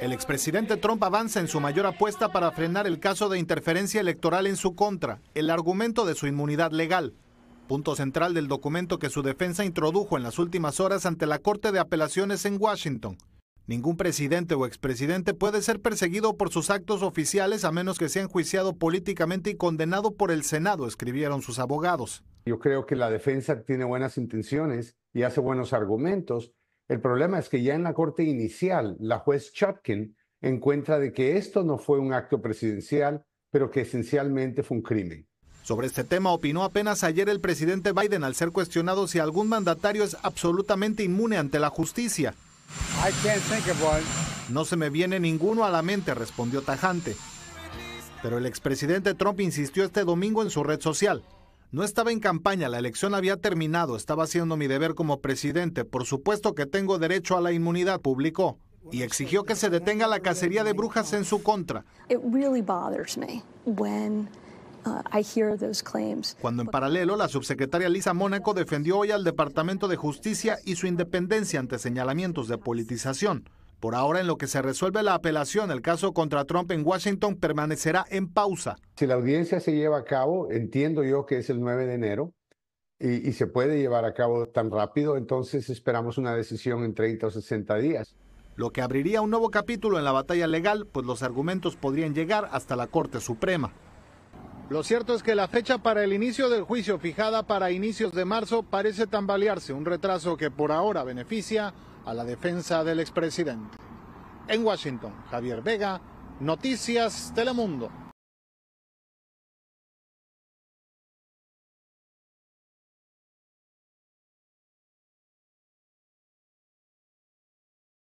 El expresidente Trump avanza en su mayor apuesta para frenar el caso de interferencia electoral en su contra, el argumento de su inmunidad legal, punto central del documento que su defensa introdujo en las últimas horas ante la Corte de Apelaciones en Washington. Ningún presidente o expresidente puede ser perseguido por sus actos oficiales a menos que sea enjuiciado políticamente y condenado por el Senado, escribieron sus abogados. Yo creo que la defensa tiene buenas intenciones y hace buenos argumentos, el problema es que ya en la corte inicial, la juez Chutkin encuentra de que esto no fue un acto presidencial, pero que esencialmente fue un crimen. Sobre este tema opinó apenas ayer el presidente Biden al ser cuestionado si algún mandatario es absolutamente inmune ante la justicia. No se me viene ninguno a la mente, respondió tajante. Pero el expresidente Trump insistió este domingo en su red social, no estaba en campaña, la elección había terminado, estaba haciendo mi deber como presidente. Por supuesto que tengo derecho a la inmunidad, publicó, y exigió que se detenga la cacería de brujas en su contra. Cuando en paralelo la subsecretaria Lisa Mónaco defendió hoy al Departamento de Justicia y su independencia ante señalamientos de politización. Por ahora, en lo que se resuelve la apelación, el caso contra Trump en Washington permanecerá en pausa. Si la audiencia se lleva a cabo, entiendo yo que es el 9 de enero, y, se puede llevar a cabo tan rápido, entonces esperamos una decisión en 30 o 60 días. Lo que abriría un nuevo capítulo en la batalla legal, pues los argumentos podrían llegar hasta la Corte Suprema. Lo cierto es que la fecha para el inicio del juicio fijada para inicios de marzo parece tambalearse, un retraso que por ahora beneficia a la defensa del expresidente. En Washington, Javier Vega, Noticias Telemundo.